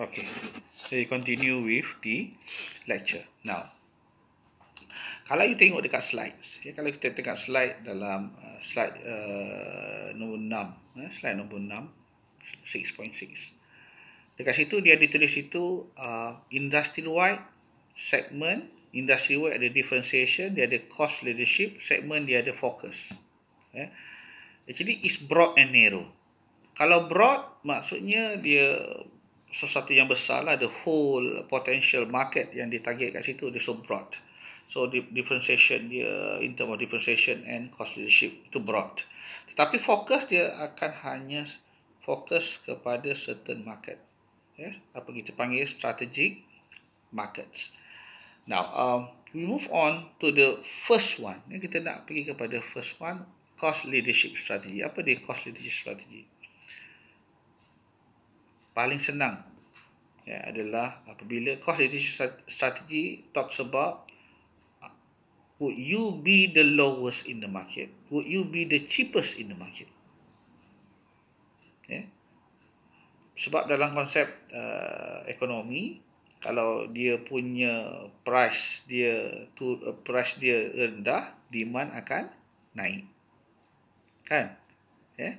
Okay, so you continue with the lecture. Now, kalau you tengok dekat slides, ya, kalau kita tengok slide dalam uh, slide uh, nombor 6, eh, ya, slide nombor 6, 6.6. Dekat situ, dia ditulis itu uh, industry-wide segment, industry-wide ada differentiation, dia ada cost leadership, segment dia ada focus. Ya. Jadi, it's broad and narrow. Kalau broad, maksudnya dia sesuatu yang besar lah the whole potential market yang ditarget kat situ dia so broad so differentiation dia in term of differentiation and cost leadership itu broad tetapi fokus dia akan hanya fokus kepada certain market ya apa kita panggil strategic markets now um, we move on to the first one kita nak pergi kepada first one cost leadership strategy apa dia cost leadership strategy paling senang ya, adalah apabila cost leadership strategy talks about would you be the lowest in the market? Would you be the cheapest in the market? Ya. Sebab dalam konsep uh, ekonomi, kalau dia punya price dia tu uh, price dia rendah, demand akan naik. Kan? Ya.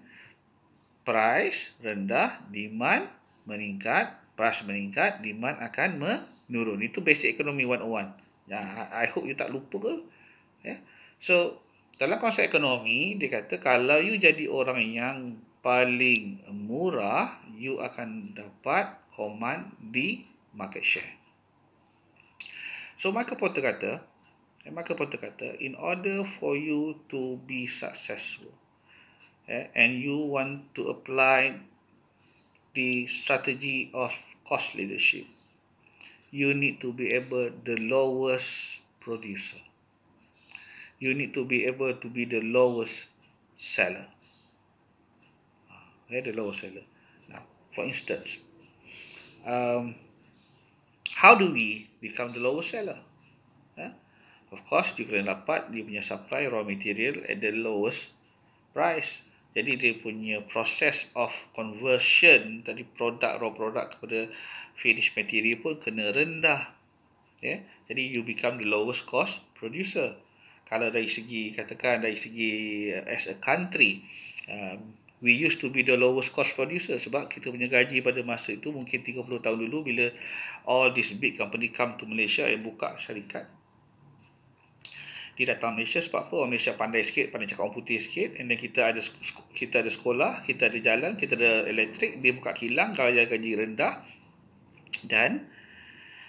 Price rendah, demand meningkat, price meningkat, demand akan menurun. Itu basic ekonomi one 101. Ya, I hope you tak lupa ke. Yeah, So, dalam konsep ekonomi, dia kata kalau you jadi orang yang paling murah, you akan dapat command di market share. So, Michael Porter kata, eh, Michael Porter kata, in order for you to be successful, eh, and you want to apply the strategy of cost leadership you need to be able the lowest producer you need to be able to be the lowest seller okay, ah, eh, the lowest seller now for instance um, how do we become the lowest seller huh? Eh? of course you can dapat dia punya supply raw material at the lowest price jadi dia punya proses of conversion tadi produk raw produk kepada finished material pun kena rendah. Ya. Yeah? Jadi you become the lowest cost producer. Kalau dari segi katakan dari segi uh, as a country um, we used to be the lowest cost producer sebab kita punya gaji pada masa itu mungkin 30 tahun dulu bila all these big company come to Malaysia yang buka syarikat dia datang Malaysia sebab apa? Orang Malaysia pandai sikit, pandai cakap orang putih sikit. And then kita ada kita ada sekolah, kita ada jalan, kita ada elektrik, dia buka kilang, gaji gaji rendah dan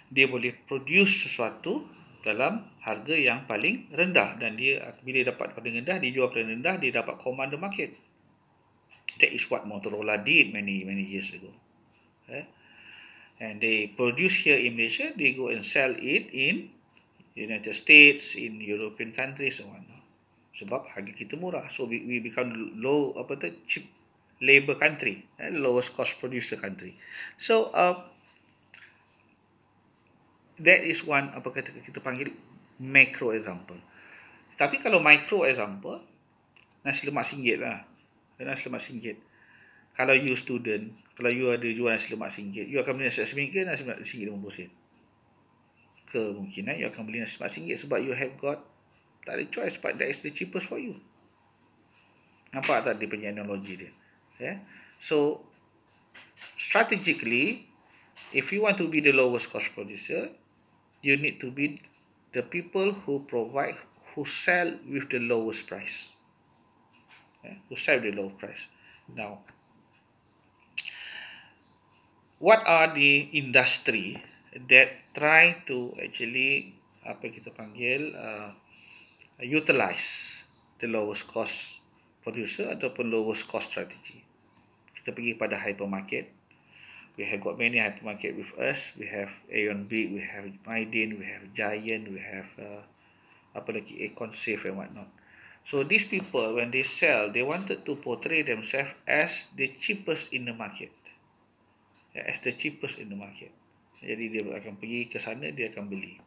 dia boleh produce sesuatu dalam harga yang paling rendah dan dia bila dia dapat paling rendah dia jual paling rendah dia dapat command the market that is what Motorola did many many years ago eh? and they produce here in Malaysia they go and sell it in United States, in European countries, so on. Sebab harga kita murah. So, we, we become low, apa tu, cheap labor country. Eh, lowest cost producer country. So, uh, that is one, apa kata kita panggil, macro example. Tapi kalau micro example, nasi lemak singgit lah. Eh, nasi lemak singgit. Kalau you student, kalau you ada jual nasi lemak singgit, you akan beli nasi lemak singgit, nasi lemak singgit 50 sen kemungkinan eh? you akan beli nasi lemak singgit sebab you have got tak ada choice but that is the cheapest for you nampak tak dia punya analogi dia yeah? so strategically if you want to be the lowest cost producer you need to be the people who provide who sell with the lowest price yeah? who sell the low price now what are the industry that try to actually apa kita panggil uh, utilize the lowest cost producer ataupun lowest cost strategy. Kita pergi pada hypermarket. We have got many hypermarket with us. We have Aeon B, we have Maidin, we have Giant, we have uh, apa lagi Econ Safe and whatnot. So these people when they sell, they wanted to portray themselves as the cheapest in the market. As the cheapest in the market. Jadi dia akan pergi ke sana dia akan beli.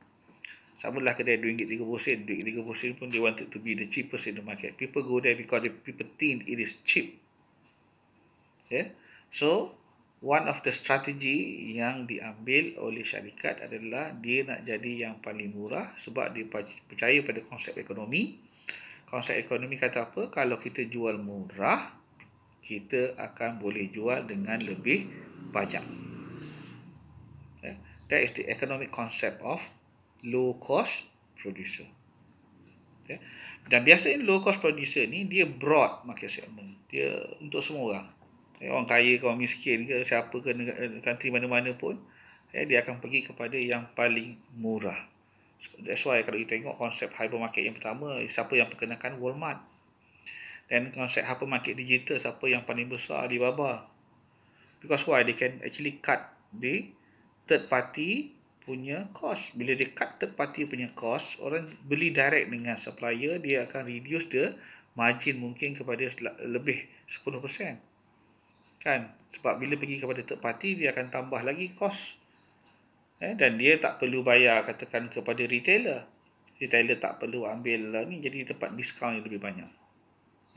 Sama lah kedai RM2.30 sen. RM2.30 pun dia wanted to be the cheapest in the market. People go there because the people think it is cheap. Okay? Ya? So, one of the strategy yang diambil oleh syarikat adalah dia nak jadi yang paling murah sebab dia percaya pada konsep ekonomi. Konsep ekonomi kata apa? Kalau kita jual murah, kita akan boleh jual dengan lebih banyak. Yeah. That is the economic concept of low cost producer. Yeah. Dan biasanya low cost producer ni dia broad market segment. Dia untuk semua orang. Yeah, orang kaya ke orang miskin ke siapa ke eh, country mana-mana pun yeah, dia akan pergi kepada yang paling murah. So, that's why kalau kita tengok konsep hypermarket yang pertama siapa yang perkenalkan Walmart. Dan konsep hypermarket digital siapa yang paling besar Alibaba. Because why? They can actually cut the third party punya cost. Bila dia cut third party punya cost, orang beli direct dengan supplier, dia akan reduce the margin mungkin kepada lebih 10%. Kan? Sebab bila pergi kepada third party, dia akan tambah lagi cost. Eh, dan dia tak perlu bayar katakan kepada retailer. Retailer tak perlu ambil lah ni jadi tempat diskaun yang lebih banyak.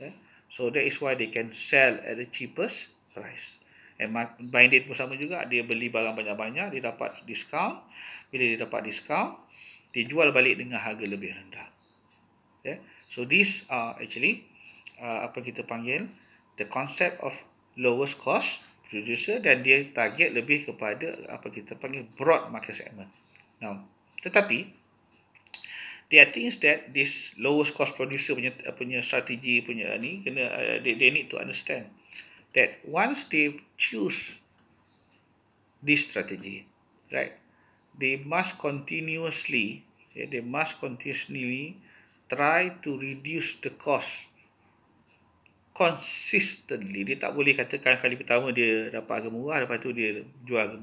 Eh, so that is why they can sell at the cheapest price. And Blind Date pun sama juga. Dia beli barang banyak-banyak. Dia dapat diskaun. Bila dia dapat diskaun, dia jual balik dengan harga lebih rendah. Yeah. So, this are uh, actually uh, apa kita panggil the concept of lowest cost producer dan dia target lebih kepada apa kita panggil broad market segment. Now, tetapi, there are things that this lowest cost producer punya, punya strategi punya ni, kena, uh, they, they need to understand that once they choose this strategy, right, they must continuously, okay, they must continuously try to reduce the cost consistently. Dia tak boleh katakan kali pertama dia dapat harga murah, lepas tu dia jual harga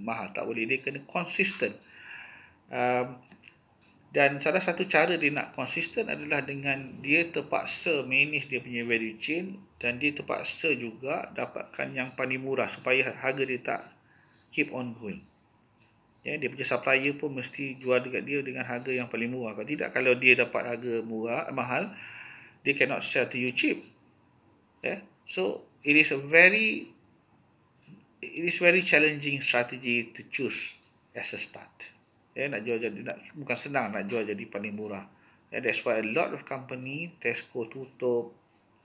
mahal. Tak boleh. Dia kena consistent. Um, dan salah satu cara dia nak consistent adalah dengan dia terpaksa manage dia punya value chain dan dia terpaksa juga dapatkan yang paling murah supaya harga dia tak keep on going. Ya, dia punya supplier pun mesti jual dekat dia dengan harga yang paling murah. Kalau tidak kalau dia dapat harga murah, mahal, dia cannot sell to you cheap. Ya. So, it is a very it is very challenging strategy to choose as a start. Ya, nak jual jadi nak, bukan senang nak jual jadi paling murah. Ya, that's why a lot of company Tesco tutup,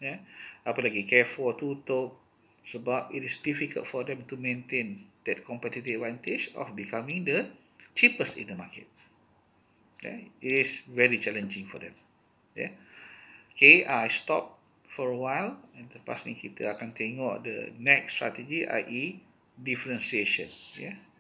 ya. Apa lagi K4 tutup sebab it is difficult for them to maintain that competitive advantage of becoming the cheapest in the market. Yeah, it is very challenging for them. Yeah. Okay, I stop for a while. And lepas ni kita akan tengok the next strategy, i.e. differentiation. Yeah.